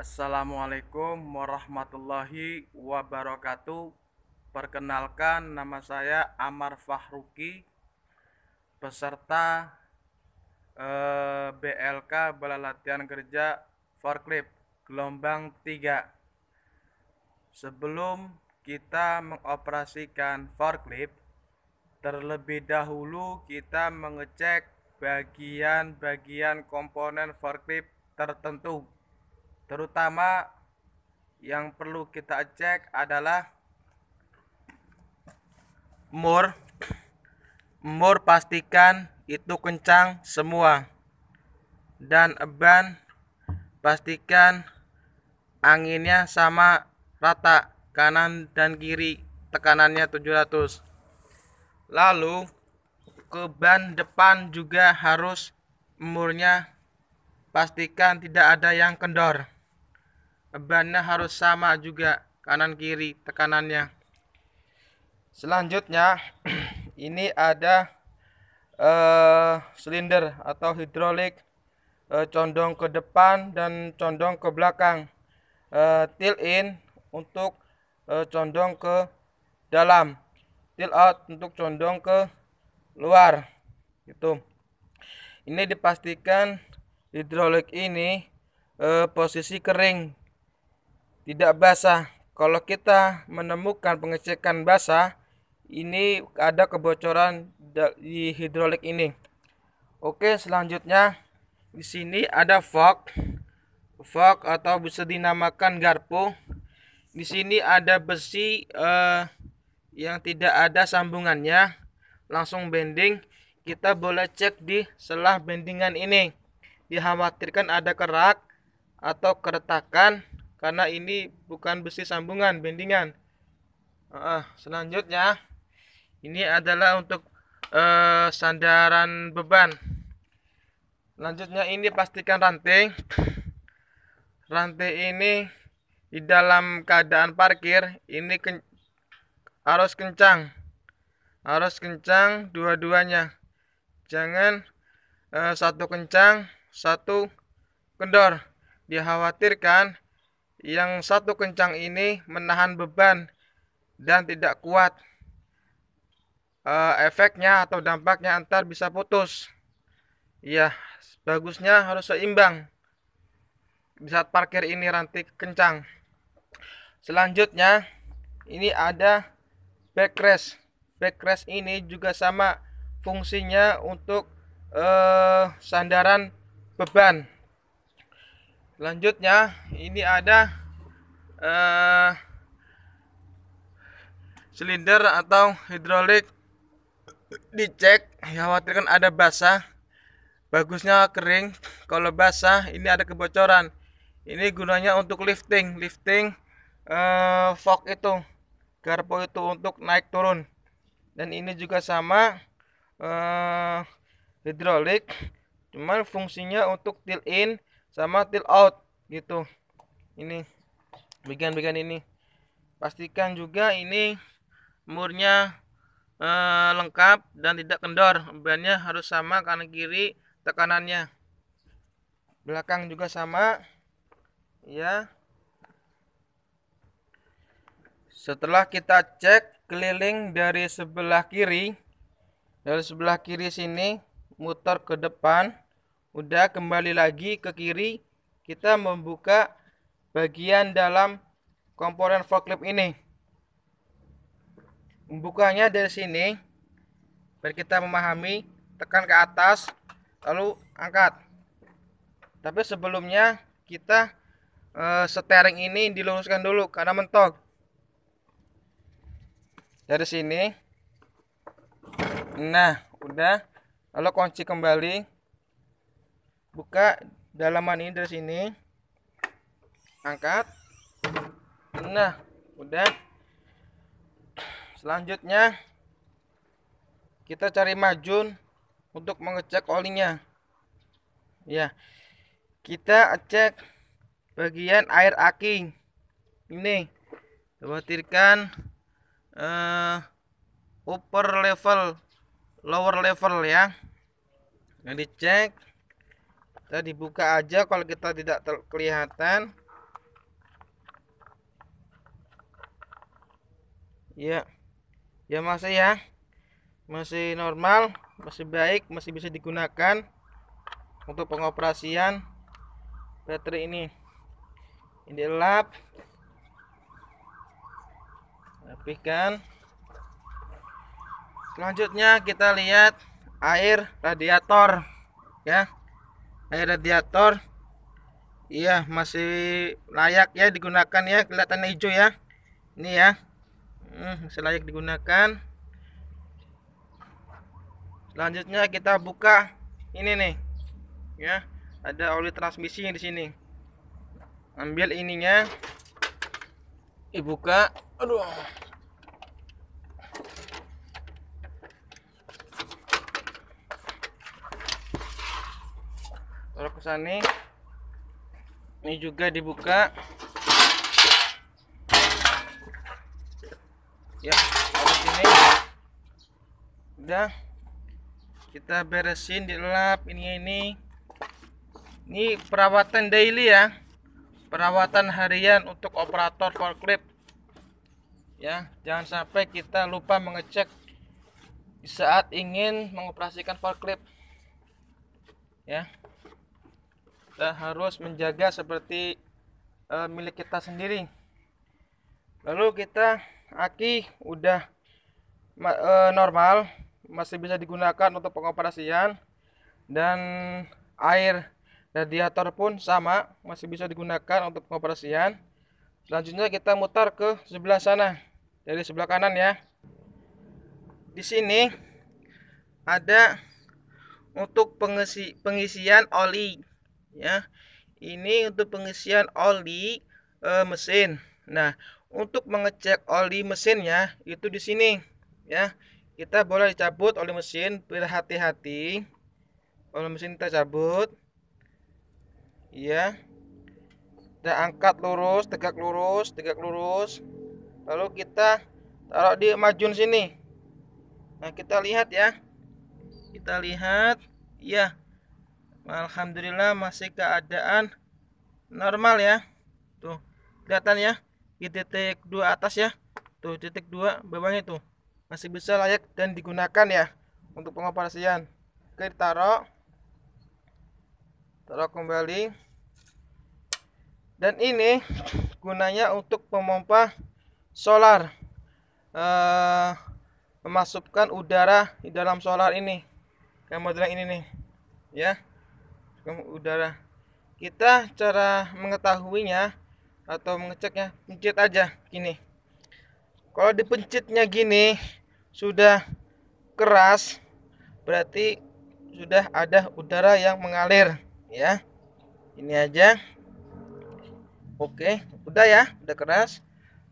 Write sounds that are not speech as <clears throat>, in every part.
Assalamualaikum warahmatullahi wabarakatuh. Perkenalkan nama saya Amar Fahruki peserta eh, BLK Bala Latihan Kerja forklip gelombang 3. Sebelum kita mengoperasikan forklip, terlebih dahulu kita mengecek bagian-bagian komponen forklip tertentu terutama yang perlu kita cek adalah mur mur pastikan itu kencang semua dan ban pastikan anginnya sama rata kanan dan kiri tekanannya 700 lalu ke ban depan juga harus murnya pastikan tidak ada yang kendor Bannya harus sama juga kanan kiri tekanannya selanjutnya <clears throat> ini ada uh, atau hidrolik uh, condong ke depan dan condong ke belakang uh, eh, tilt in untuk uh, condong ke dalam tilt out untuk condong ke luar Itu. ini dipastikan hidrolik ini uh, posisi kering tidak basah. Kalau kita menemukan pengecekan basah, ini ada kebocoran di hidrolik ini. Oke, selanjutnya di sini ada fog. Fog atau bisa dinamakan garpu. Di sini ada besi eh, yang tidak ada sambungannya, langsung bending. Kita boleh cek di selah bendingan ini. Dikhawatirkan ada kerak atau keretakan karena ini bukan besi sambungan bendingan uh, selanjutnya ini adalah untuk uh, sandaran beban selanjutnya ini pastikan ranting ranting ini di dalam keadaan parkir ini ken harus kencang harus kencang dua-duanya jangan uh, satu kencang satu kendor dikhawatirkan yang satu kencang ini menahan beban dan tidak kuat. E, efeknya atau dampaknya antar bisa putus. Ya, bagusnya harus seimbang. Di saat parkir ini rantik kencang. Selanjutnya, ini ada backrest. Backrest ini juga sama fungsinya untuk e, sandaran beban Selanjutnya ini ada uh, silinder atau hidrolik dicek khawatirkan ada basah bagusnya kering kalau basah ini ada kebocoran ini gunanya untuk lifting lifting uh, fork itu garpu itu untuk naik turun dan ini juga sama uh, hidrolik cuman fungsinya untuk tilt in sama tilt out gitu ini bagian-bagian ini pastikan juga ini murnya e, lengkap dan tidak kendor bannya harus sama kanan kiri tekanannya belakang juga sama ya setelah kita cek keliling dari sebelah kiri dari sebelah kiri sini muter ke depan Udah kembali lagi ke kiri. Kita membuka bagian dalam komponen forklift ini. Membukanya dari sini. Biar kita memahami. Tekan ke atas. Lalu angkat. Tapi sebelumnya kita e, steering ini diluruskan dulu karena mentok. Dari sini. Nah, udah. Lalu kunci kembali buka dalaman ini dari sini angkat nah udah selanjutnya kita cari majun untuk mengecek olinya ya kita cek bagian air aki ini khawatirkan uh, upper level lower level ya yang nah, dicek kita dibuka aja kalau kita tidak kelihatan ya ya masih ya masih normal masih baik masih bisa digunakan untuk pengoperasian baterai ini ini lap rapikan selanjutnya kita lihat air radiator ya air radiator iya masih layak ya digunakan ya kelihatan hijau ya ini ya hmm, masih layak digunakan selanjutnya kita buka ini nih ya ada oli transmisi di sini ambil ininya dibuka aduh taruh ke sana ini juga dibuka ya taruh sini udah kita beresin dilap ini ini ini perawatan daily ya perawatan harian untuk operator forklift ya jangan sampai kita lupa mengecek saat ingin mengoperasikan forklift ya kita harus menjaga seperti e, milik kita sendiri lalu kita aki udah e, normal masih bisa digunakan untuk pengoperasian dan air radiator pun sama masih bisa digunakan untuk pengoperasian selanjutnya kita mutar ke sebelah sana dari sebelah kanan ya di sini ada untuk pengisi, pengisian oli ya. Ini untuk pengisian oli e, mesin. Nah, untuk mengecek oli mesinnya itu di sini ya. Kita boleh dicabut oli mesin berhati-hati. Oli mesin kita cabut. Ya. Kita angkat lurus, tegak lurus, tegak lurus. Lalu kita taruh di majun sini. Nah, kita lihat ya. Kita lihat ya Alhamdulillah masih keadaan normal ya. Tuh, kelihatan ya di titik dua atas ya. Tuh, titik dua bawahnya tuh. Masih bisa layak dan digunakan ya untuk pengoperasian. Oke, taruh. Taruh kembali. Dan ini gunanya untuk pemompa solar. Eh, memasukkan udara di dalam solar ini. Kayak model ini nih. Ya udara kita cara mengetahuinya atau mengeceknya pencet aja gini kalau dipencetnya gini sudah keras berarti sudah ada udara yang mengalir ya ini aja oke udah ya udah keras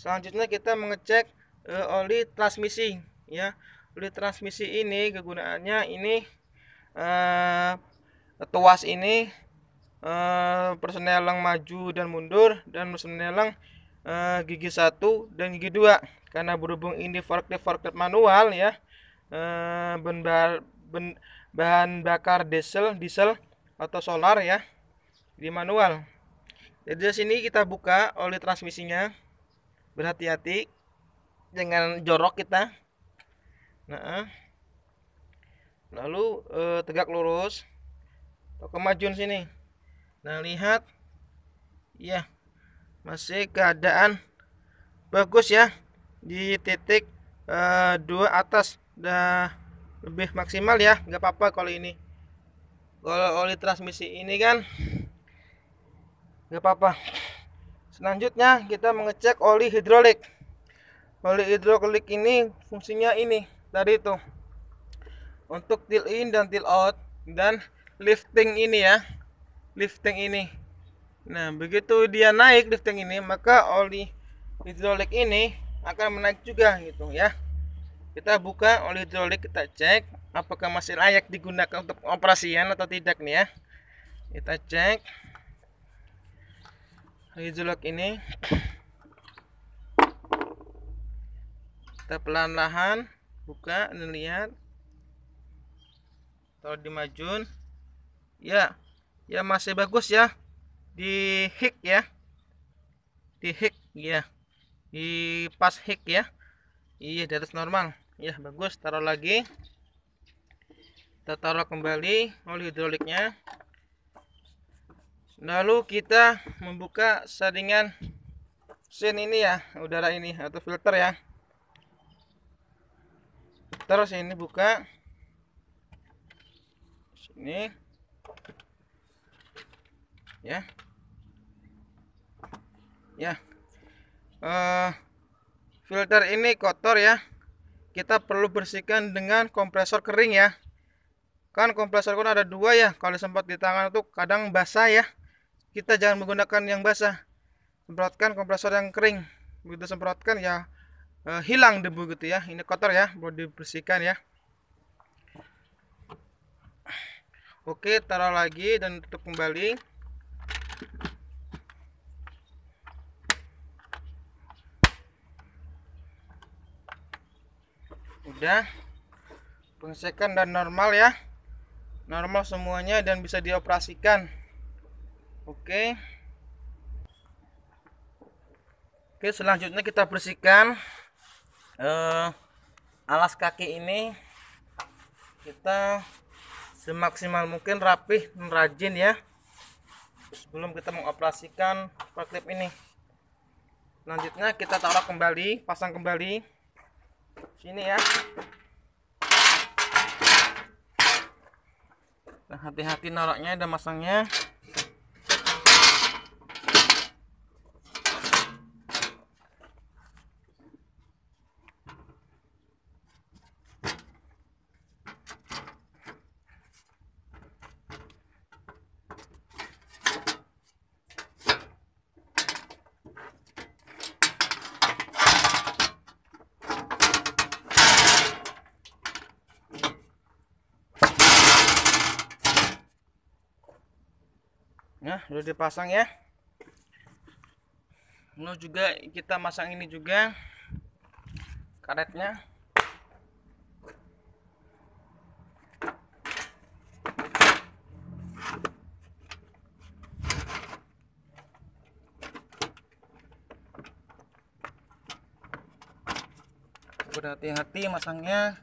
selanjutnya kita mengecek e, oli transmisi ya oli transmisi ini kegunaannya ini e, tuas ini eh, yang maju dan mundur dan persenelang eh, gigi satu dan gigi dua karena berhubung ini forklift forklift manual ya eh, bar, ben, bahan bakar diesel diesel atau solar ya di manual jadi sini kita buka oli transmisinya berhati-hati dengan jorok kita nah lalu eh, tegak lurus Toko oh, majun sini. Nah, lihat. Ya. Masih keadaan bagus ya di titik dua eh, dua atas dah lebih maksimal ya nggak apa-apa kalau ini kalau oli transmisi ini kan nggak apa-apa selanjutnya kita mengecek oli hidrolik oli hidrolik ini fungsinya ini tadi itu untuk till in dan till out dan lifting ini ya lifting ini nah begitu dia naik lifting ini maka oli hidrolik ini akan menaik juga gitu ya kita buka oli hidrolik kita cek apakah masih layak digunakan untuk operasian atau tidak nih ya kita cek hidrolik ini kita pelan-lahan buka dan lihat kalau di ya ya masih bagus ya di hik ya di hik ya di pas hik ya iya di atas normal ya bagus taruh lagi kita taruh kembali oli hidroliknya lalu kita membuka saringan mesin ini ya udara ini atau filter ya terus ini buka sini ya ya uh, filter ini kotor ya kita perlu bersihkan dengan kompresor kering ya kan kompresor kan ada dua ya kalau sempat di tangan itu kadang basah ya kita jangan menggunakan yang basah semprotkan kompresor yang kering begitu semprotkan ya uh, hilang debu gitu ya ini kotor ya perlu dibersihkan ya oke taruh lagi dan tutup kembali udah pengecekan dan normal ya normal semuanya dan bisa dioperasikan oke oke selanjutnya kita bersihkan eh, alas kaki ini kita semaksimal mungkin rapih rajin ya sebelum kita mengoperasikan spark ini selanjutnya kita taruh kembali pasang kembali sini ya nah, hati-hati naroknya dan masangnya Nah, udah dipasang ya. Lalu juga kita masang ini juga karetnya. Berhati-hati masangnya.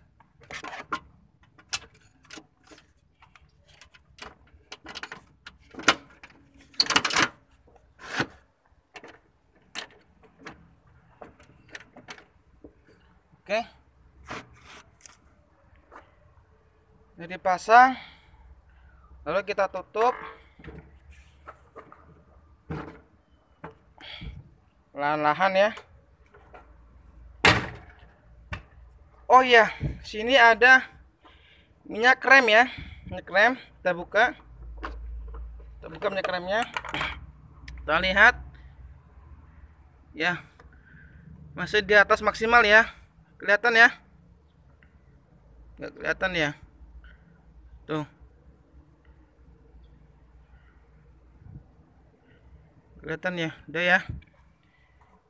oke jadi pasang lalu kita tutup lahan-lahan ya oh iya sini ada minyak rem ya minyak rem, kita buka kita buka minyak remnya. kita lihat ya masih di atas maksimal ya kelihatan ya nggak kelihatan ya tuh kelihatan ya udah ya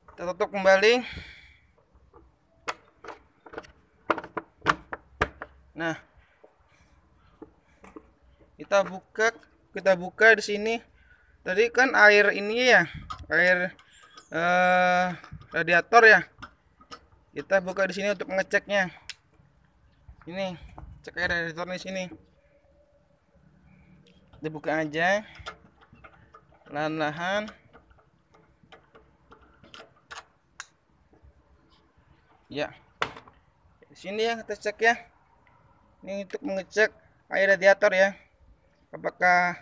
kita tutup kembali nah kita buka kita buka di sini tadi kan air ini ya air eh, radiator ya kita buka di sini untuk mengeceknya ini cek air radiator di sini dibuka aja lahan-lahan ya di sini ya kita cek ya ini untuk mengecek air radiator ya apakah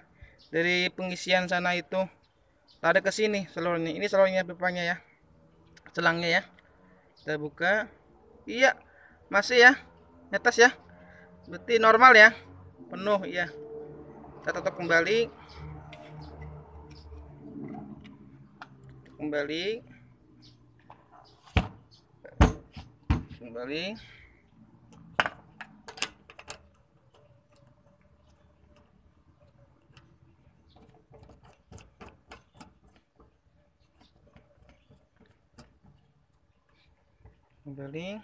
dari pengisian sana itu ada ke sini seluruhnya ini seluruhnya pipanya ya selangnya ya kita buka iya masih ya netes ya berarti normal ya penuh ya kita tutup kembali kembali kembali beli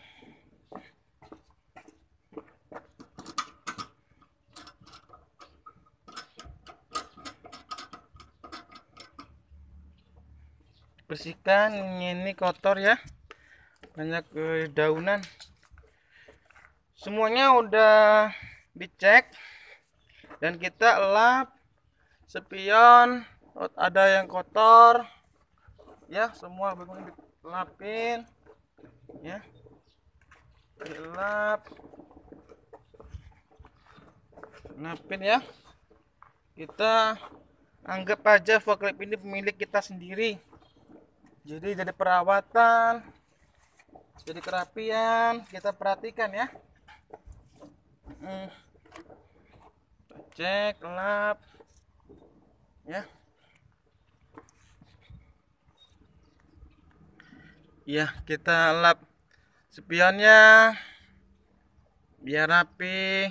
bersihkan ini, kotor ya banyak eh, daunan semuanya udah dicek dan kita lap sepion ada yang kotor ya semua dilapin ya gelap napin ya kita anggap aja forklift ini pemilik kita sendiri jadi jadi perawatan jadi kerapian kita perhatikan ya mm. cek lap ya ya kita lap spionnya biar rapi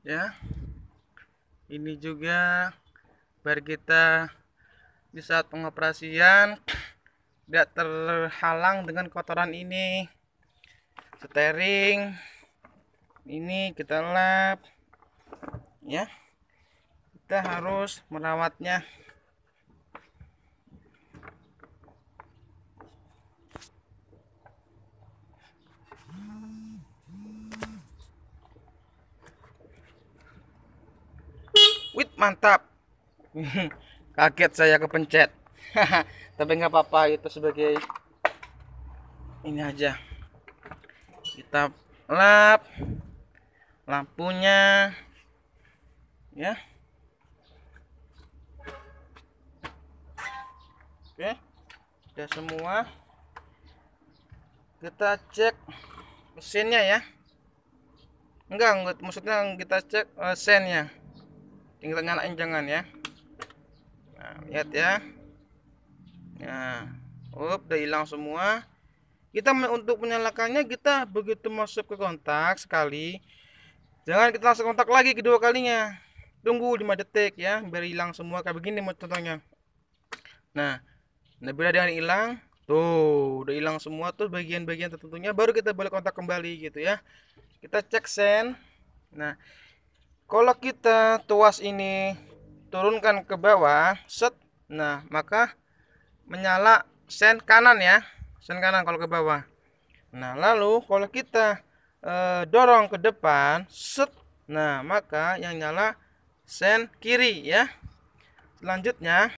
ya ini juga biar kita di saat pengoperasian tidak terhalang dengan kotoran ini steering ini kita lap ya kita harus merawatnya mantap <laughs> kaget saya kepencet <laughs> tapi nggak apa-apa itu sebagai ini aja kita lap lampunya ya oke sudah semua kita cek mesinnya ya enggak maksudnya kita cek uh, sennya kita nyalain jangan ya nah, lihat ya nah up udah hilang semua kita untuk menyalakannya kita begitu masuk ke kontak sekali jangan kita langsung kontak lagi kedua kalinya tunggu 5 detik ya biar hilang semua kayak begini contohnya nah nah bila dengan hilang tuh udah hilang semua tuh bagian-bagian tertentunya baru kita boleh kontak kembali gitu ya kita cek sen nah kalau kita tuas ini turunkan ke bawah set nah maka menyala sen kanan ya sen kanan kalau ke bawah nah lalu kalau kita e, dorong ke depan set nah maka yang nyala sen kiri ya selanjutnya